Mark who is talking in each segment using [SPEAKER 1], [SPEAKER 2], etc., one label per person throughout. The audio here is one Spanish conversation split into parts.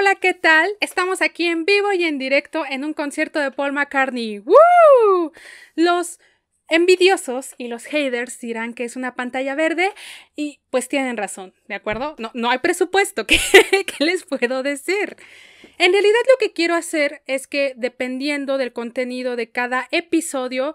[SPEAKER 1] hola, ¿qué tal? Estamos aquí en vivo y en directo en un concierto de Paul McCartney. ¡Woo! Los envidiosos y los haters dirán que es una pantalla verde y pues tienen razón, ¿de acuerdo? No, no hay presupuesto, ¿qué, ¿qué, les puedo decir? En realidad lo que quiero hacer es que dependiendo del contenido de cada episodio,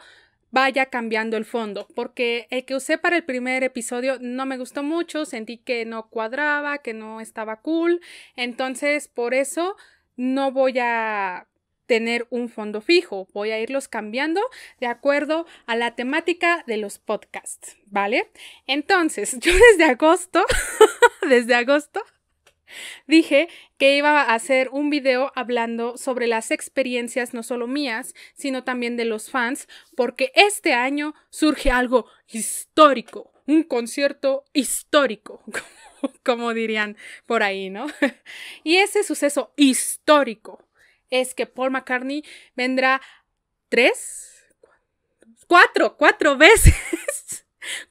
[SPEAKER 1] vaya cambiando el fondo, porque el que usé para el primer episodio no me gustó mucho, sentí que no cuadraba, que no estaba cool, entonces por eso no voy a tener un fondo fijo, voy a irlos cambiando de acuerdo a la temática de los podcasts, ¿vale? Entonces, yo desde agosto, desde agosto, Dije que iba a hacer un video hablando sobre las experiencias no solo mías, sino también de los fans, porque este año surge algo histórico, un concierto histórico, como dirían por ahí, ¿no? Y ese suceso histórico es que Paul McCartney vendrá tres, cuatro, cuatro veces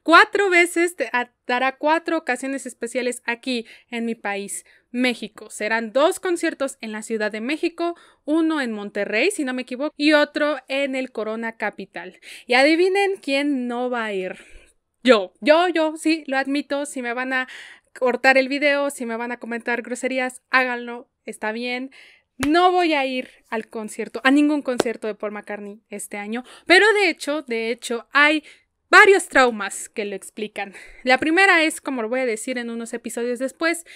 [SPEAKER 1] Cuatro veces te dará cuatro ocasiones especiales aquí en mi país, México. Serán dos conciertos en la Ciudad de México, uno en Monterrey, si no me equivoco, y otro en el Corona Capital. Y adivinen quién no va a ir. Yo, yo, yo, sí, lo admito, si me van a cortar el video, si me van a comentar groserías, háganlo, está bien. No voy a ir al concierto, a ningún concierto de Paul McCartney este año, pero de hecho, de hecho, hay varios traumas que lo explican. La primera es, como lo voy a decir en unos episodios después,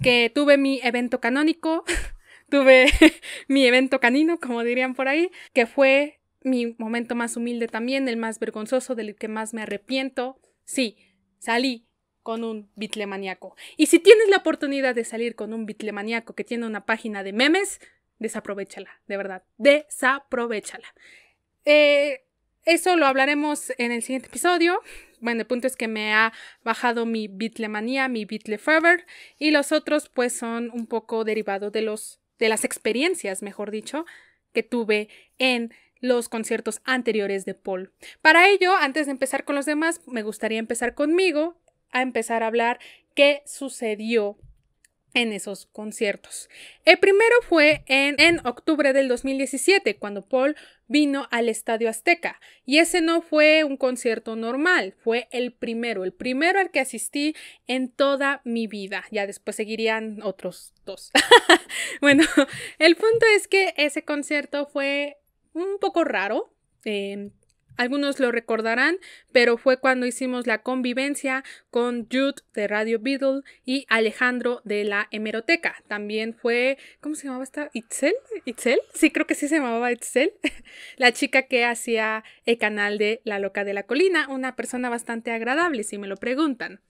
[SPEAKER 1] que tuve mi evento canónico, tuve mi evento canino, como dirían por ahí, que fue mi momento más humilde también, el más vergonzoso, del que más me arrepiento. Sí, salí con un bitlemaníaco. Y si tienes la oportunidad de salir con un bitlemaniaco que tiene una página de memes, desaprovechala, de verdad, desaprovechala. Eh, eso lo hablaremos en el siguiente episodio. Bueno, el punto es que me ha bajado mi Manía, mi Beatle fever, y los otros pues son un poco derivados de los de las experiencias, mejor dicho, que tuve en los conciertos anteriores de Paul. Para ello, antes de empezar con los demás, me gustaría empezar conmigo a empezar a hablar qué sucedió en esos conciertos. El primero fue en, octubre del 2017, cuando Paul vino al Estadio Azteca. Y ese no fue un concierto normal, fue el primero, el primero al que asistí en toda mi vida. Ya después seguirían otros dos. bueno, el punto es que ese concierto fue un poco raro. Eh, algunos lo recordarán, pero fue cuando hicimos la convivencia con Jude de Radio Beatle y Alejandro de la Hemeroteca. También fue, ¿cómo se llamaba esta? Itzel, Itzel, sí creo que sí se llamaba Itzel, la chica que hacía el canal de La Loca de la Colina, una persona bastante agradable, si me lo preguntan.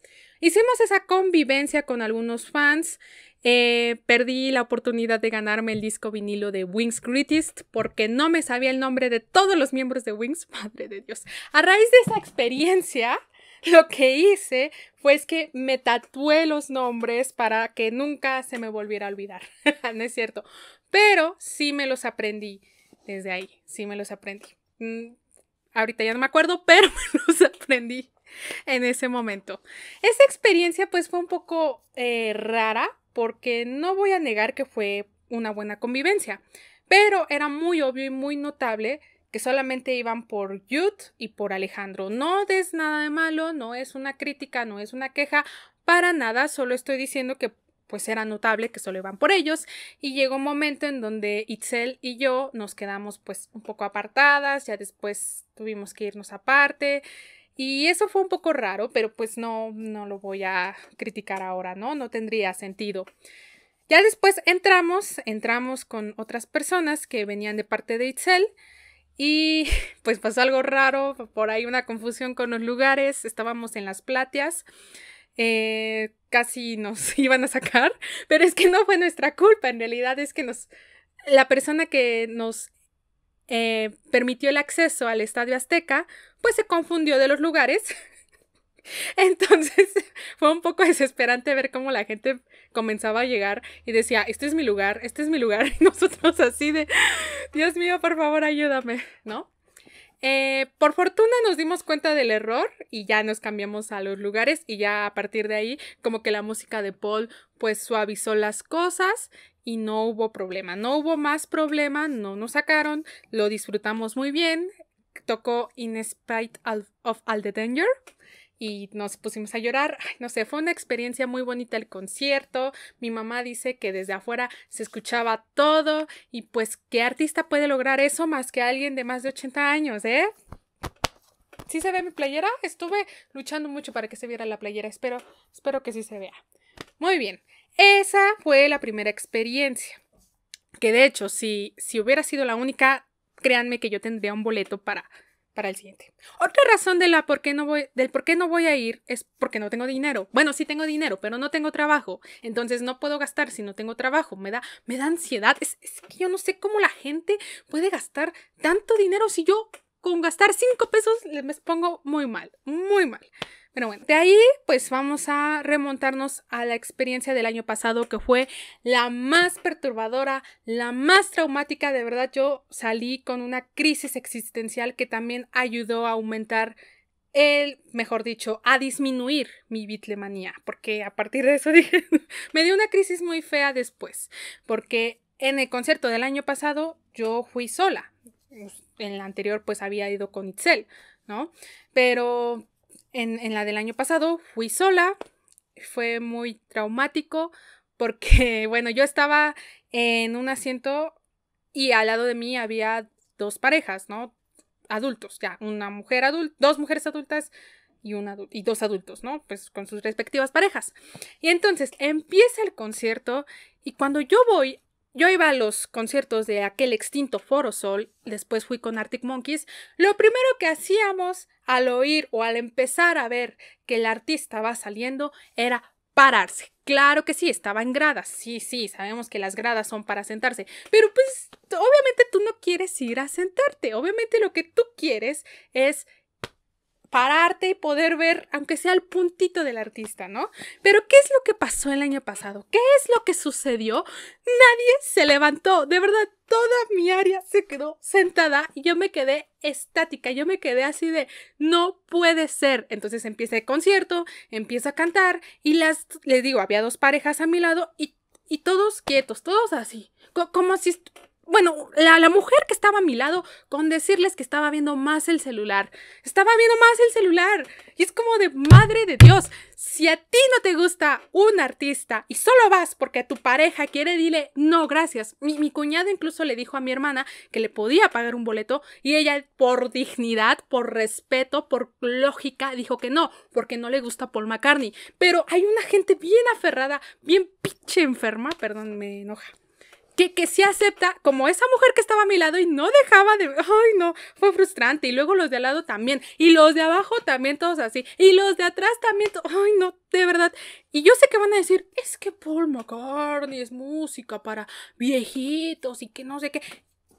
[SPEAKER 1] Hicimos esa convivencia con algunos fans. Eh, perdí la oportunidad de ganarme el disco vinilo de Wings Greatest porque no me sabía el nombre de todos los miembros de Wings, madre de Dios. A raíz de esa experiencia, lo que hice fue que me tatué los nombres para que nunca se me volviera a olvidar. no es cierto. Pero sí me los aprendí desde ahí. Sí me los aprendí. Mm, ahorita ya no me acuerdo, pero me los aprendí. en ese momento. Esa experiencia pues fue un poco eh, rara porque no voy a negar que fue una buena convivencia, pero era muy obvio y muy notable que solamente iban por Yud y por Alejandro. No des nada de malo, no es una crítica, no es una queja, para nada, solo estoy diciendo que pues era notable que solo iban por ellos y llegó un momento en donde Itzel y yo nos quedamos pues un poco apartadas, ya después tuvimos que irnos aparte y eso fue un poco raro, pero pues no, no lo voy a criticar ahora, ¿no? No tendría sentido. Ya después entramos, entramos con otras personas que venían de parte de Itzel y pues pasó algo raro, por ahí una confusión con los lugares, estábamos en las platias. Eh, casi nos iban a sacar, pero es que no fue nuestra culpa, en realidad es que nos, la persona que nos eh, permitió el acceso al Estadio Azteca, pues se confundió de los lugares. Entonces fue un poco desesperante ver cómo la gente comenzaba a llegar y decía, este es mi lugar, este es mi lugar, y nosotros así de, Dios mío, por favor, ayúdame, ¿no? Eh, por fortuna nos dimos cuenta del error y ya nos cambiamos a los lugares y ya a partir de ahí como que la música de Paul pues suavizó las cosas y no hubo problema. No hubo más problema, no nos sacaron, lo disfrutamos muy bien. Tocó In Spite of All the Danger y nos pusimos a llorar. no sé, fue una experiencia muy bonita el concierto. Mi mamá dice que desde afuera se escuchaba todo y pues qué artista puede lograr eso más que alguien de más de 80 años, ¿eh? ¿Sí se ve mi playera? Estuve luchando mucho para que se viera la playera. Espero, espero que sí se vea. Muy bien. Esa fue la primera experiencia. Que de hecho, si, si hubiera sido la única, créanme que yo tendría un boleto para, para el siguiente. Otra razón de la por qué no voy, del por qué no voy a ir es porque no tengo dinero. Bueno, sí tengo dinero, pero no tengo trabajo. Entonces no puedo gastar si no tengo trabajo. Me da, me da ansiedad. Es, que yo no sé cómo la gente puede gastar tanto dinero si yo con gastar cinco pesos me pongo muy mal, muy mal. Pero bueno, de ahí pues vamos a remontarnos a la experiencia del año pasado que fue la más perturbadora, la más traumática. De verdad yo salí con una crisis existencial que también ayudó a aumentar el, mejor dicho, a disminuir mi bitlemanía. Porque a partir de eso dije, me dio una crisis muy fea después. Porque en el concierto del año pasado yo fui sola. En la anterior pues había ido con Itzel, ¿no? Pero en, la del año pasado fui sola, fue muy traumático porque, bueno, yo estaba en un asiento y al lado de mí había dos parejas, ¿no? Adultos, ya, una mujer adulta, dos mujeres adultas y, y dos adultos, ¿no? Pues con sus respectivas parejas. Y entonces empieza el concierto y cuando yo voy, yo iba a los conciertos de aquel extinto Foro Sol, después fui con Arctic Monkeys, lo primero que hacíamos al oír o al empezar a ver que el artista va saliendo era pararse. Claro que sí, estaba en gradas. Sí, sí, sabemos que las gradas son para sentarse. Pero pues obviamente tú no quieres ir a sentarte. Obviamente lo que tú quieres es pararte y poder ver, aunque sea el puntito del artista, ¿no? Pero ¿qué es lo que pasó el año pasado? ¿Qué es lo que sucedió? Nadie se levantó, de verdad, toda mi área se quedó sentada y yo me quedé estática, yo me quedé así de, no puede ser. Entonces empieza el concierto, empieza a cantar y las, les digo, había dos parejas a mi lado y, todos quietos, todos así, como si bueno, la, la, mujer que estaba a mi lado con decirles que estaba viendo más el celular. Estaba viendo más el celular. Y es como de madre de Dios. Si a ti no te gusta un artista y solo vas porque tu pareja quiere, dile, no, gracias. Mi, mi cuñado incluso le dijo a mi hermana que le podía pagar un boleto y ella por dignidad, por respeto, por lógica, dijo que no, porque no le gusta Paul McCartney. Pero hay una gente bien aferrada, bien pinche enferma, perdón, me enoja que, que sí acepta, como esa mujer que estaba a mi lado y no dejaba de, ay no, fue frustrante. Y luego los de al lado también, y los de abajo también, todos así, y los de atrás también, ay no, de verdad. Y yo sé que van a decir, es que Paul McCartney es música para viejitos y que no sé qué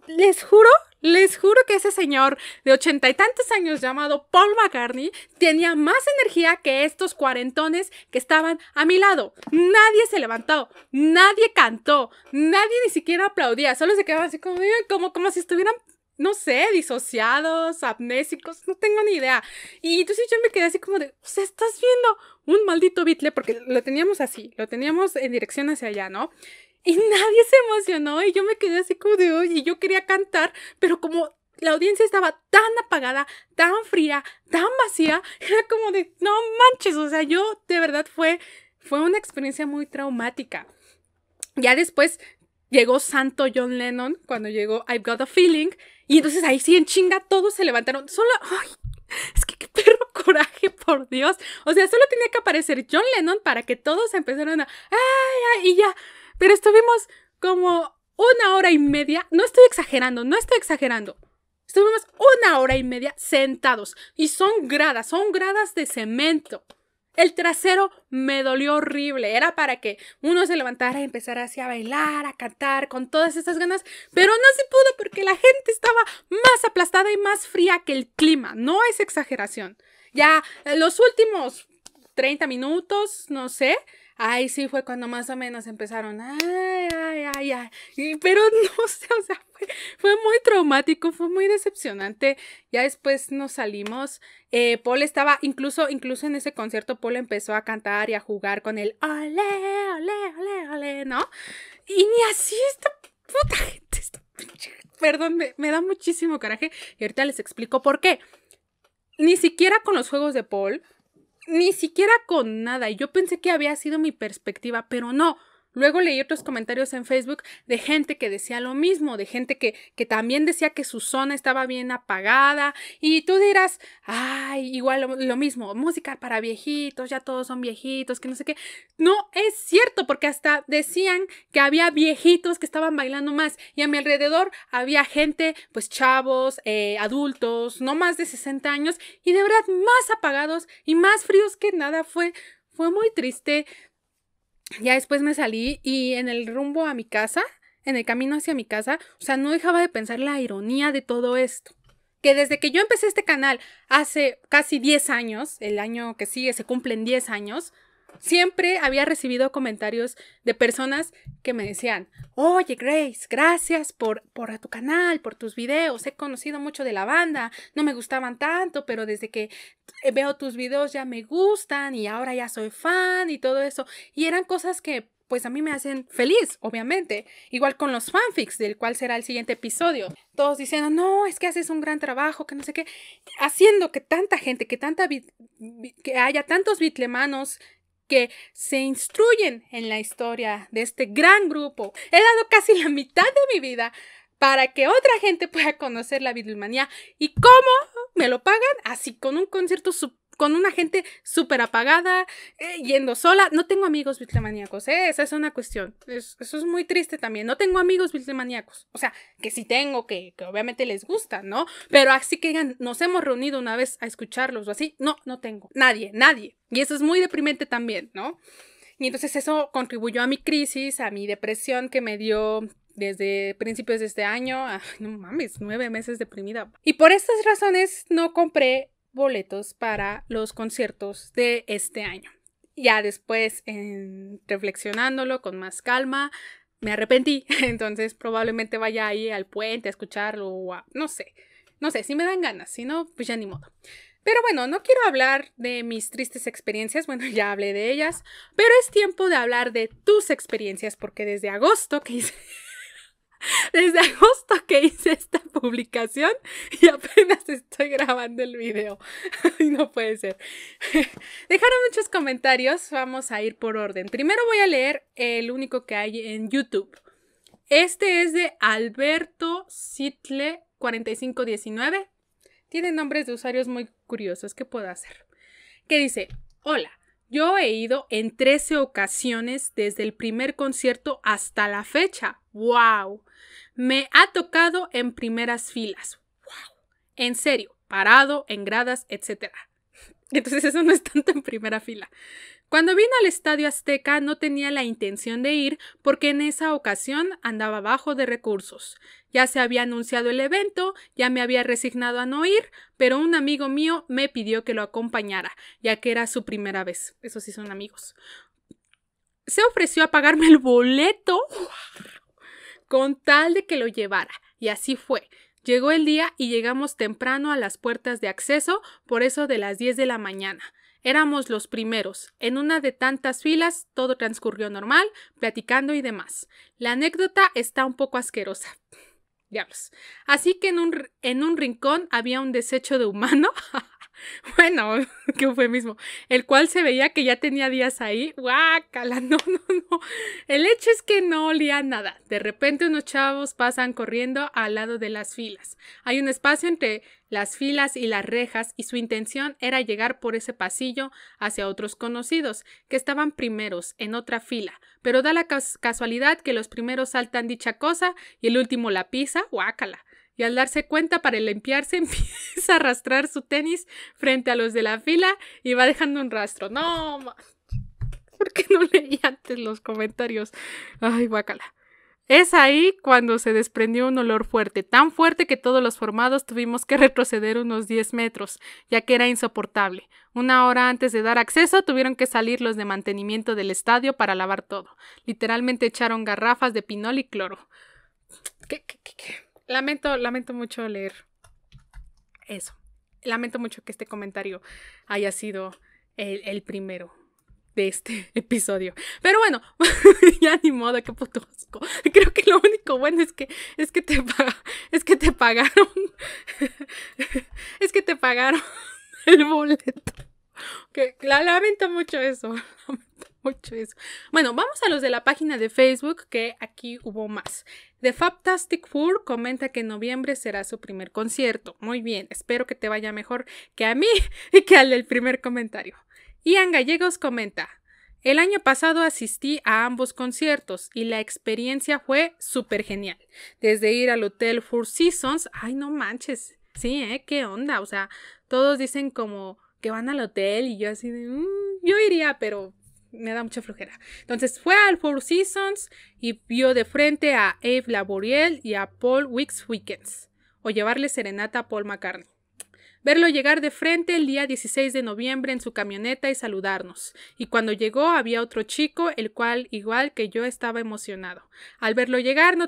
[SPEAKER 1] les juro, les juro que ese señor de ochenta y tantos años llamado Paul McCartney tenía más energía que estos cuarentones que estaban a mi lado. Nadie se levantó, nadie cantó, nadie ni siquiera aplaudía, solo se quedaban así como, eh, como, como si estuvieran no sé, disociados, amnésicos, no tengo ni idea. Y entonces yo me quedé así como de, o sea, estás viendo un maldito bitle, porque lo teníamos así, lo teníamos en dirección hacia allá, ¿no? Y nadie se emocionó y yo me quedé así como de hoy y yo quería cantar, pero como la audiencia estaba tan apagada, tan fría, tan vacía, era como de, no manches, o sea, yo de verdad fue, fue una experiencia muy traumática. Ya después llegó santo John Lennon, cuando llegó I've Got a Feeling, y entonces ahí sí en chinga todos se levantaron, solo, ay, es que qué perro coraje, por Dios. O sea, solo tenía que aparecer John Lennon para que todos empezaran a, ay, ay, y ya. Pero estuvimos como una hora y media, no estoy exagerando, no estoy exagerando. Estuvimos una hora y media sentados y son gradas, son gradas de cemento. El trasero me dolió horrible. Era para que uno se levantara y empezara así a bailar, a cantar con todas esas ganas, pero no se pudo porque la gente estaba más aplastada y más fría que el clima. No es exageración. Ya eh, los últimos 30 minutos, no sé, Ahí sí fue cuando más o menos empezaron, ay, ay, ay, ay. pero no sé, o sea, fue, muy traumático, fue muy decepcionante. Ya después nos salimos. Eh, Paul estaba, incluso, incluso en ese concierto, Paul empezó a cantar y a jugar con el ole, ole, ole, ole, ¿no? Y ni así esta puta gente, esta pinche. Perdón, me, me da muchísimo coraje. Y ahorita les explico por qué. Ni siquiera con los juegos de Paul ni siquiera con nada. Y yo pensé que había sido mi perspectiva, pero no. Luego leí otros comentarios en Facebook de gente que decía lo mismo, de gente que, que también decía que su zona estaba bien apagada. Y tú dirás, ay, igual lo, mismo, música para viejitos, ya todos son viejitos, que no sé qué. No es cierto, porque hasta decían que había viejitos que estaban bailando más. Y a mi alrededor había gente, pues chavos, eh, adultos, no más de 60 años, y de verdad más apagados y más fríos que nada. Fue, fue muy triste ya después me salí y en el rumbo a mi casa, en el camino hacia mi casa, o sea, no dejaba de pensar la ironía de todo esto. Que desde que yo empecé este canal hace casi 10 años, el año que sigue se cumplen 10 años, siempre había recibido comentarios de personas que me decían, oye Grace, gracias por, por tu canal, por tus videos, he conocido mucho de la banda, no me gustaban tanto, pero desde que eh, veo tus videos ya me gustan y ahora ya soy fan y todo eso. Y eran cosas que pues a mí me hacen feliz, obviamente. Igual con los fanfics, del cual será el siguiente episodio. Todos diciendo, no, es que haces un gran trabajo, que no sé qué. Haciendo que tanta gente, que, tanta que haya tantos bitlemanos que se instruyen en la historia de este gran grupo. He dado casi la mitad de mi vida para que otra gente pueda conocer la Bidulmanía y cómo me lo pagan así con un concierto súper con una gente súper apagada, eh, yendo sola. No tengo amigos bitlemaníacos, ¿eh? esa es una cuestión. eso es muy triste también. No tengo amigos bitlemaníacos. O sea, que sí tengo, que, obviamente les gusta, ¿no? Pero así que nos hemos reunido una vez a escucharlos o así. No, no tengo. Nadie, nadie. Y eso es muy deprimente también, ¿no? Y entonces eso contribuyó a mi crisis, a mi depresión que me dio desde principios de este año. Ay, no mames, nueve meses deprimida. Y por estas razones no compré boletos para los conciertos de este año. Ya después, en, reflexionándolo con más calma, me arrepentí, entonces probablemente vaya ahí al puente a escucharlo no sé, no sé, si me dan ganas, si no, pues ya ni modo. Pero bueno, no quiero hablar de mis tristes experiencias, bueno, ya hablé de ellas, pero es tiempo de hablar de tus experiencias porque desde agosto que hice desde agosto que hice esta publicación y apenas estoy grabando el video. no puede ser. Dejaron muchos comentarios, vamos a ir por orden. Primero voy a leer el único que hay en YouTube. Este es de Alberto citle 4519. Tiene nombres de usuarios muy curiosos. ¿Qué puedo hacer? Que dice, hola, yo he ido en 13 ocasiones desde el primer concierto hasta la fecha. ¡Wow! Me ha tocado en primeras filas. ¡Wow! En serio, parado, en gradas, etc. Entonces eso no es tanto en primera fila. Cuando vine al Estadio Azteca no tenía la intención de ir porque en esa ocasión andaba bajo de recursos. Ya se había anunciado el evento, ya me había resignado a no ir, pero un amigo mío me pidió que lo acompañara, ya que era su primera vez. Eso sí son amigos. Se ofreció a pagarme el boleto con tal de que lo llevara, y así fue. Llegó el día y llegamos temprano a las puertas de acceso, por eso de las 10 de la mañana. Éramos los primeros. En una de tantas filas todo transcurrió normal, platicando y demás. La anécdota está un poco asquerosa. Diablos. Así que en un, en un rincón había un desecho de humano. bueno, que fue mismo, el cual se veía que ya tenía días ahí, guácala, no, no, no. El hecho es que no olía nada. De repente unos chavos pasan corriendo al lado de las filas. Hay un espacio entre las filas y las rejas y su intención era llegar por ese pasillo hacia otros conocidos, que estaban primeros, en otra fila, pero da la casualidad que los primeros saltan dicha cosa y el último la pisa, guácala y al darse cuenta para limpiarse empieza a arrastrar su tenis frente a los de la fila y va dejando un rastro. No, ¿por qué no leí antes los comentarios? Ay, guácala. Es ahí cuando se desprendió un olor fuerte, tan fuerte que todos los formados tuvimos que retroceder unos 10 metros, ya que era insoportable. Una hora antes de dar acceso tuvieron que salir los de mantenimiento del estadio para lavar todo. Literalmente echaron garrafas de pinol y cloro. ¿Qué, qué, lamento, lamento mucho leer eso. Lamento mucho que este comentario haya sido el, primero de este episodio. Pero bueno, ya ni modo, qué puto Creo que lo único bueno es que es que te es que te pagaron es que te pagaron el boleto. Que la lamento mucho eso. Bueno, vamos a los de la página de Facebook, que aquí hubo más. The Fantastic Four comenta que en noviembre será su primer concierto. Muy bien, espero que te vaya mejor que a mí y que al del primer comentario. Ian Gallegos comenta, el año pasado asistí a ambos conciertos y la experiencia fue súper genial. Desde ir al Hotel Four Seasons, ay no manches, sí, ¿eh? ¿Qué onda? O sea, todos dicen como que van al hotel y yo así de, mm, yo iría, pero me da mucha flojera. Entonces fue al Four Seasons y vio de frente a Abe Laboriel y a Paul Wicks Weekends, o llevarle serenata a Paul McCartney verlo llegar de frente el día 16 de noviembre en su camioneta y saludarnos. Y cuando llegó había otro chico, el cual igual que yo estaba emocionado. Al verlo llegar no,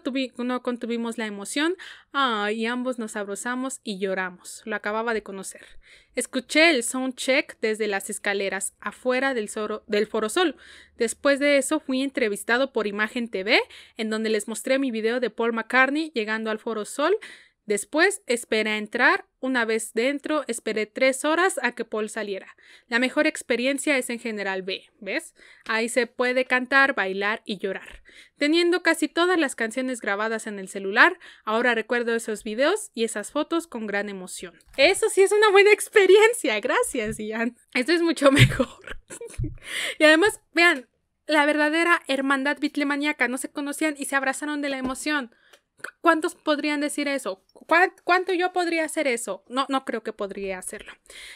[SPEAKER 1] contuvimos la emoción ah, y ambos nos abrazamos y lloramos. Lo acababa de conocer. Escuché el sound check desde las escaleras afuera del, Foro del Forosol. Después de eso fui entrevistado por Imagen TV, en donde les mostré mi video de Paul McCartney llegando al Foro Sol Después espera a entrar. Una vez dentro, esperé tres horas a que Paul saliera. La mejor experiencia es en general B, ¿ves? Ahí se puede cantar, bailar y llorar. Teniendo casi todas las canciones grabadas en el celular, ahora recuerdo esos videos y esas fotos con gran emoción. Eso sí es una buena experiencia, gracias, Ian. Esto es mucho mejor. y además, vean, la verdadera hermandad bitlemaniaca no se conocían y se abrazaron de la emoción. ¿Cuántos podrían decir eso? ¿Cuánto yo podría hacer eso? No, no creo que podría hacerlo.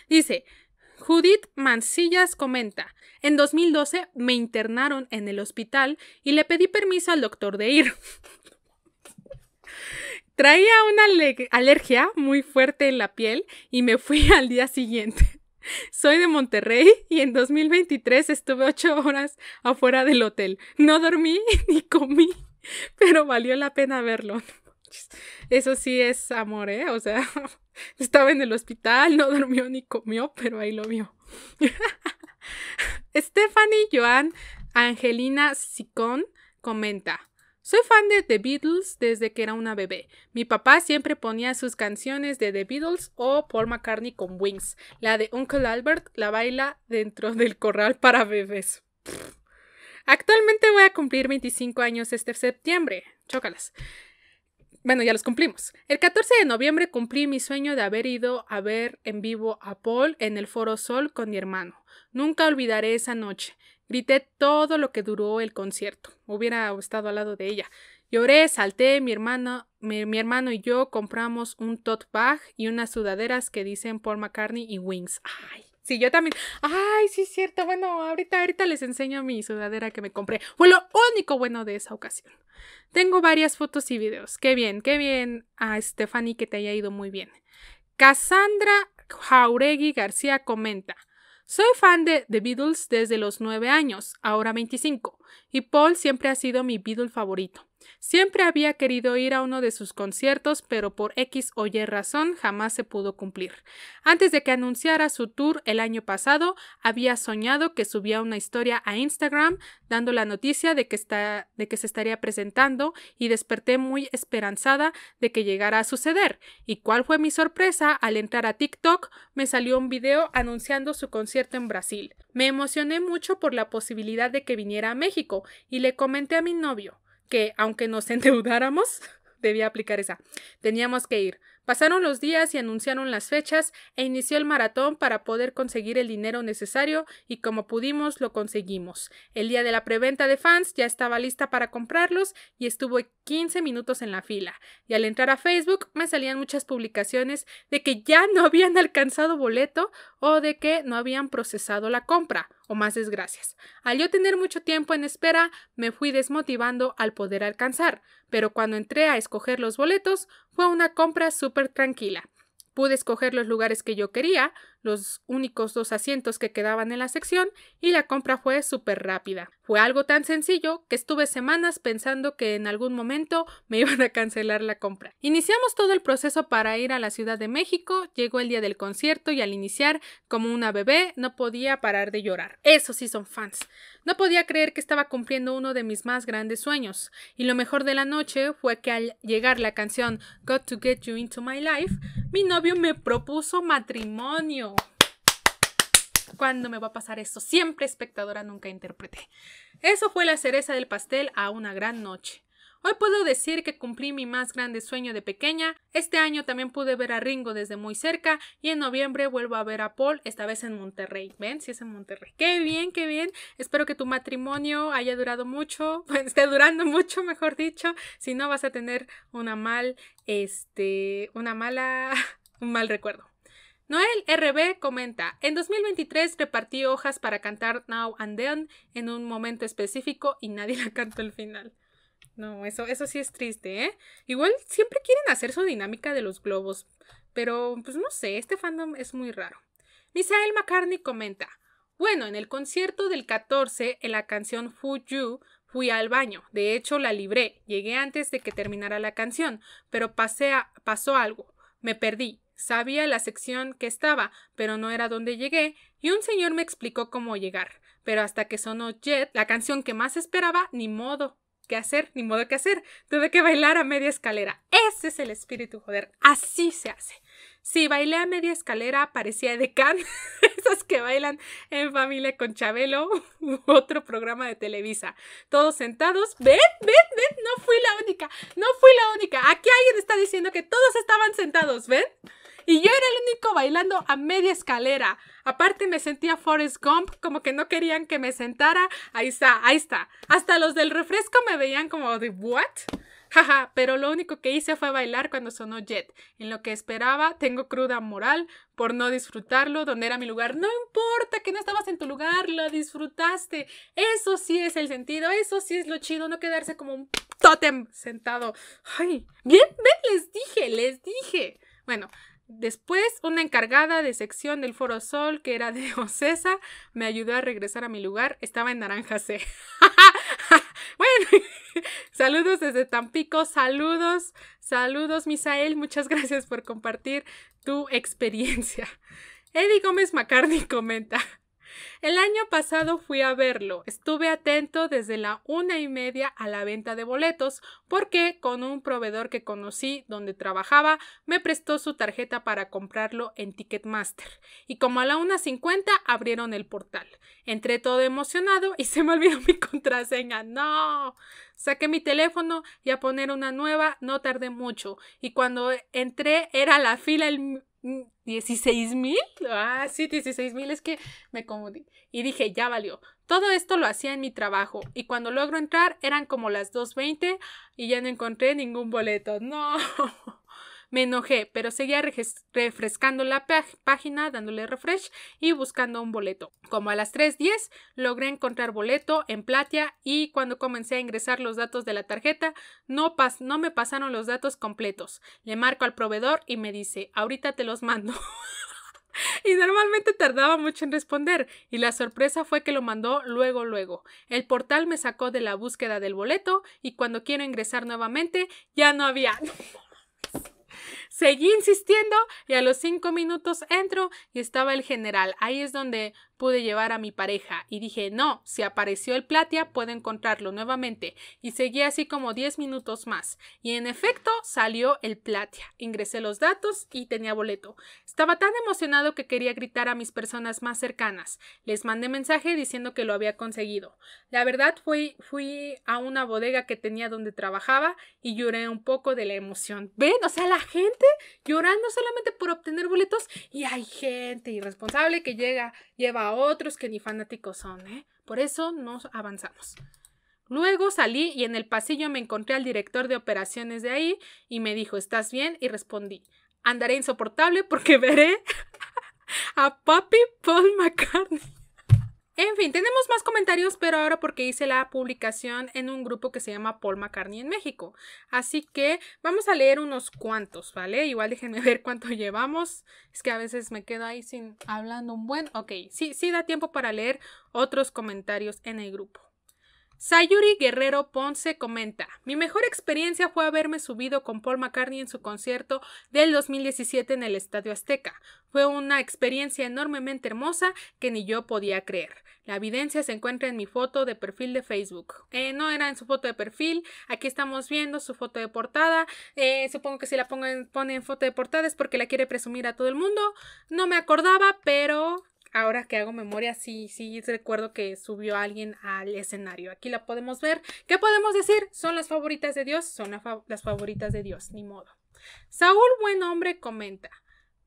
[SPEAKER 1] Dice, Judith Mancillas comenta, en 2012 me internaron en el hospital y le pedí permiso al doctor de ir. Traía una alergia muy fuerte en la piel y me fui al día siguiente. Soy de Monterrey y en 2023 estuve ocho horas afuera del hotel. No dormí ni comí. pero valió la pena verlo. Eso sí es amor, ¿eh? O sea, estaba en el hospital, no durmió ni comió, pero ahí lo vio. Stephanie Joan Angelina Sicón comenta. Soy fan de The Beatles desde que era una bebé. Mi papá siempre ponía sus canciones de The Beatles o Paul McCartney con Wings. La de Uncle Albert la baila dentro del corral para bebés. Actualmente voy a cumplir 25 años este septiembre. Chócalas. Bueno, ya los cumplimos. El 14 de noviembre cumplí mi sueño de haber ido a ver en vivo a Paul en el Foro Sol con mi hermano. Nunca olvidaré esa noche. Grité todo lo que duró el concierto. Hubiera estado al lado de ella. Lloré, salté, mi hermano, mi, hermano y yo compramos un tote bag y unas sudaderas que dicen Paul McCartney y Wings. Ay, Sí, yo también. Ay, sí, es cierto. Bueno, ahorita, ahorita les enseño mi sudadera que me compré. Fue lo único bueno de esa ocasión. Tengo varias fotos y videos. Qué bien, qué bien a Stephanie que te haya ido muy bien. Cassandra Jauregui García comenta. Soy fan de The Beatles desde los 9 años, ahora 25, y Paul siempre ha sido mi Beatle favorito. Siempre había querido ir a uno de sus conciertos, pero por X o Y razón jamás se pudo cumplir. Antes de que anunciara su tour el año pasado, había soñado que subía una historia a Instagram dando la noticia de que, se estaría presentando y desperté muy esperanzada de que llegara a suceder. ¿Y cuál fue mi sorpresa? Al entrar a TikTok me salió un video anunciando su concierto en Brasil. Me emocioné mucho por la posibilidad de que viniera a México y le comenté a mi novio que aunque nos endeudáramos, debía aplicar esa. Teníamos que ir. Pasaron los días y anunciaron las fechas e inició el maratón para poder conseguir el dinero necesario y como pudimos lo conseguimos. El día de la preventa de fans ya estaba lista para comprarlos y estuvo 15 minutos en la fila. Y al entrar a Facebook me salían muchas publicaciones de que ya no habían alcanzado boleto o de que no habían procesado la compra o más desgracias. Al yo tener mucho tiempo en espera, me fui desmotivando al poder alcanzar, pero cuando entré a escoger los boletos, fue una compra súper tranquila. Pude escoger los lugares que yo quería, los únicos dos asientos que quedaban en la sección y la compra fue súper rápida. Fue algo tan sencillo que estuve semanas pensando que en algún momento me iban a cancelar la compra. Iniciamos todo el proceso para ir a la Ciudad de México, llegó el día del concierto y al iniciar, como una bebé, no podía parar de llorar. Eso sí son fans. No podía creer que estaba cumpliendo uno de mis más grandes sueños. Y lo mejor de la noche fue que al llegar la canción Got to Get You Into My Life, mi novio me propuso matrimonio. ¿Cuándo me va a pasar esto? Siempre espectadora, nunca intérprete. Eso fue la cereza del pastel a una gran noche. Hoy puedo decir que cumplí mi más grande sueño de pequeña. Este año también pude ver a Ringo desde muy cerca y en noviembre vuelvo a ver a Paul, esta vez en Monterrey. ¿Ven? si es en Monterrey. Qué bien, qué bien. Espero que tu matrimonio haya durado mucho, pues, esté durando mucho, mejor dicho. Si no vas a tener una mal, este, una mala, un mal recuerdo. Noel RB comenta, en 2023 repartí hojas para cantar Now and Then en un momento específico y nadie la cantó al final. No, eso, eso sí es triste, ¿eh? Igual siempre quieren hacer su dinámica de los globos, pero pues no sé, este fandom es muy raro. Misael McCartney comenta, bueno, en el concierto del 14, en la canción Fu You, Fui al baño, de hecho la libré, llegué antes de que terminara la canción, pero pasé pasó algo, me perdí, Sabía la sección que estaba, pero no era donde llegué, y un señor me explicó cómo llegar. Pero hasta que sonó Jet, la canción que más esperaba, ni modo qué hacer, ni modo qué hacer. Tuve que bailar a media escalera. Ese es el espíritu, joder. Así se hace. Si bailé a media escalera, parecía de Can, esos que bailan en familia con Chabelo otro programa de Televisa. Todos sentados. Ven, ven, ven, no fui la única, no fui la única. Aquí alguien está diciendo que todos estaban sentados, ¿ven? Y yo era el único bailando a media escalera. Aparte me sentía Forrest Gump, como que no querían que me sentara. Ahí está, ahí está. Hasta los del refresco me veían como de what? Jaja, pero lo único que hice fue bailar cuando sonó Jet. En lo que esperaba, tengo cruda moral por no disfrutarlo, donde era mi lugar. No importa que no estabas en tu lugar, lo disfrutaste. Eso sí es el sentido, eso sí es lo chido, no quedarse como un tótem sentado. Ay, bien, ven, les dije, les dije. Bueno, Después, una encargada de sección del Foro Sol, que era de Ocesa, me ayudó a regresar a mi lugar. Estaba en Naranja C. bueno, saludos desde Tampico, saludos, saludos Misael, muchas gracias por compartir tu experiencia. Eddie Gómez McCartney comenta, el año pasado fui a verlo. Estuve atento desde la una y media a la venta de boletos porque con un proveedor que conocí donde trabajaba me prestó su tarjeta para comprarlo en Ticketmaster. Y como a la una cincuenta abrieron el portal. Entré todo emocionado y se me olvidó mi contraseña. ¡No! Saqué mi teléfono y a poner una nueva no tardé mucho. Y cuando entré era la fila el 16 mm, mil. Ah, sí, 16 mil es que me confundí. Y dije, ya valió. Todo esto lo hacía en mi trabajo y cuando logro entrar eran como las 2.20 y ya no encontré ningún boleto. No. Me enojé, pero seguía refrescando la página, dándole refresh y buscando un boleto. Como a las 3.10 logré encontrar boleto en Platia y cuando comencé a ingresar los datos de la tarjeta no, no me pasaron los datos completos. Le marco al proveedor y me dice, ahorita te los mando. y normalmente tardaba mucho en responder, y la sorpresa fue que lo mandó luego luego. El portal me sacó de la búsqueda del boleto y cuando quiero ingresar nuevamente ya no había... Seguí insistiendo y a los cinco minutos entro y estaba el general. Ahí es donde pude llevar a mi pareja y dije, no, si apareció el platia, puedo encontrarlo nuevamente. Y seguí así como 10 minutos más. Y en efecto, salió el platia. Ingresé los datos y tenía boleto. Estaba tan emocionado que quería gritar a mis personas más cercanas. Les mandé mensaje diciendo que lo había conseguido. La verdad, fui, fui a una bodega que tenía donde trabajaba y lloré un poco de la emoción. ¿Ven? O sea, la gente llorando solamente por obtener boletos y hay gente irresponsable que llega, lleva otros que ni fanáticos son, ¿eh? Por eso no avanzamos. Luego salí y en el pasillo me encontré al director de operaciones de ahí y me dijo, ¿estás bien? Y respondí, andaré insoportable porque veré a papi Paul McCartney. En fin, tenemos más comentarios, pero ahora porque hice la publicación en un grupo que se llama Paul McCartney en México. Así que vamos a leer unos cuantos, ¿vale? Igual déjenme ver cuánto llevamos. Es que a veces me quedo ahí sin hablando un buen. Ok, sí, sí da tiempo para leer otros comentarios en el grupo. Sayuri Guerrero Ponce comenta, mi mejor experiencia fue haberme subido con Paul McCartney en su concierto del 2017 en el Estadio Azteca. Fue una experiencia enormemente hermosa que ni yo podía creer. La evidencia se encuentra en mi foto de perfil de Facebook. Eh, no era en su foto de perfil, aquí estamos viendo su foto de portada. Eh, supongo que si la pone en foto de portada es porque la quiere presumir a todo el mundo. No me acordaba, pero ahora que hago memoria, sí, sí recuerdo que subió alguien al escenario. Aquí la podemos ver. ¿Qué podemos decir? Son las favoritas de Dios, son las favoritas de Dios, ni modo. Saúl, buen hombre, comenta.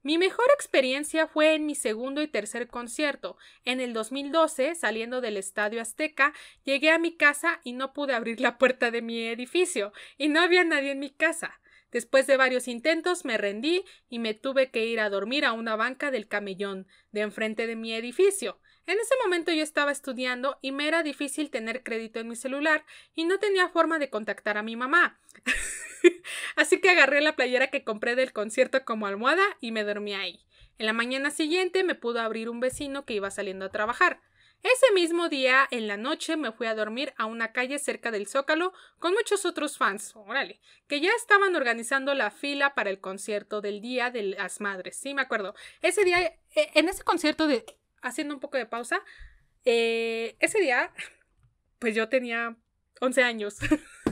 [SPEAKER 1] Mi mejor experiencia fue en mi segundo y tercer concierto. En el 2012, saliendo del Estadio Azteca, llegué a mi casa y no pude abrir la puerta de mi edificio, y no había nadie en mi casa. Después de varios intentos me rendí y me tuve que ir a dormir a una banca del camellón, de enfrente de mi edificio. En ese momento yo estaba estudiando y me era difícil tener crédito en mi celular y no tenía forma de contactar a mi mamá. Así que agarré la playera que compré del concierto como almohada y me dormí ahí. En la mañana siguiente me pudo abrir un vecino que iba saliendo a trabajar. Ese mismo día, en la noche, me fui a dormir a una calle cerca del Zócalo con muchos otros fans, órale, que ya estaban organizando la fila para el concierto del Día de las Madres. Sí, me acuerdo. Ese día, eh, en ese concierto de... Haciendo un poco de pausa, eh, ese día, pues yo tenía 11 años.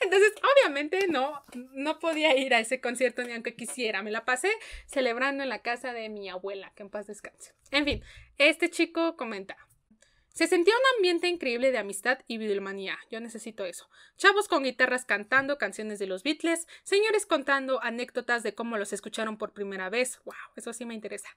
[SPEAKER 1] Entonces, obviamente no, no podía ir a ese concierto ni aunque quisiera. Me la pasé celebrando en la casa de mi abuela, que en paz descanse. En fin, este chico comenta. Se sentía un ambiente increíble de amistad y videomanía. Yo necesito eso. Chavos con guitarras cantando canciones de los Beatles, señores contando anécdotas de cómo los escucharon por primera vez. ¡Wow! Eso sí me interesa.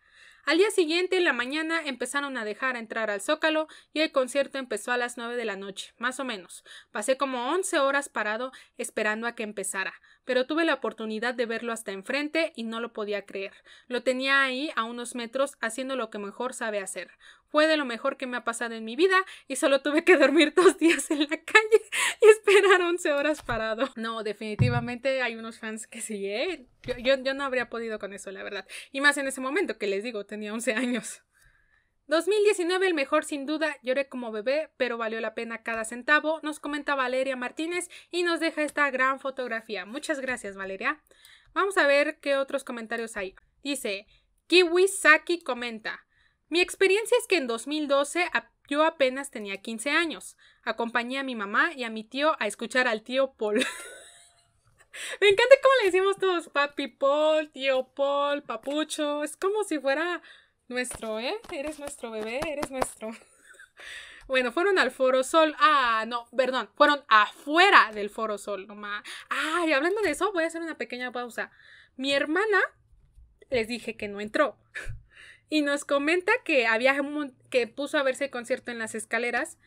[SPEAKER 1] Al día siguiente, en la mañana, empezaron a dejar entrar al Zócalo y el concierto empezó a las 9 de la noche, más o menos. Pasé como 11 horas parado esperando a que empezara, pero tuve la oportunidad de verlo hasta enfrente y no lo podía creer. Lo tenía ahí a unos metros haciendo lo que mejor sabe hacer, fue de lo mejor que me ha pasado en mi vida y solo tuve que dormir dos días en la calle y esperar 11 horas parado. No, definitivamente hay unos fans que sí, ¿eh? yo, yo, no habría podido con eso, la verdad. Y más en ese momento que les digo, tenía 11 años. 2019 el mejor sin duda, lloré como bebé, pero valió la pena cada centavo, nos comenta Valeria Martínez y nos deja esta gran fotografía. Muchas gracias Valeria. Vamos a ver qué otros comentarios hay. Dice, Kiwi Saki comenta, mi experiencia es que en 2012 yo apenas tenía 15 años. Acompañé a mi mamá y a mi tío a escuchar al tío Paul. Me encanta cómo le decimos todos, papi Paul, tío Paul, papucho. Es como si fuera nuestro, ¿eh? Eres nuestro bebé, eres nuestro. Bueno, fueron al Foro Sol. Ah, no, perdón, fueron afuera del Foro Sol, nomás. Ah, y hablando de eso, voy a hacer una pequeña pausa. Mi hermana les dije que no entró. y nos comenta que había que puso a verse el concierto en las escaleras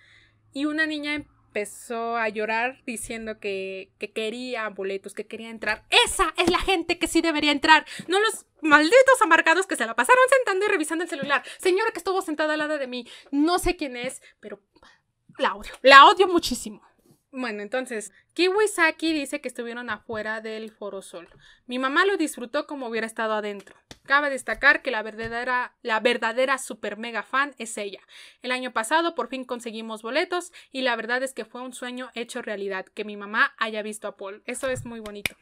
[SPEAKER 1] y una niña empezó a llorar diciendo que, que quería boletos, que quería entrar. Esa es la gente que sí debería entrar, no los malditos amargados que se la pasaron sentando y revisando el celular. Señora que estuvo sentada al lado de mí, no sé quién es, pero la odio, la odio muchísimo. Bueno, entonces, Kiwisaki dice que estuvieron afuera del Foro Sol. Mi mamá lo disfrutó como hubiera estado adentro. Cabe destacar que la verdadera, la verdadera super mega fan es ella. El año pasado por fin conseguimos boletos y la verdad es que fue un sueño hecho realidad, que mi mamá haya visto a Paul. Eso es muy bonito.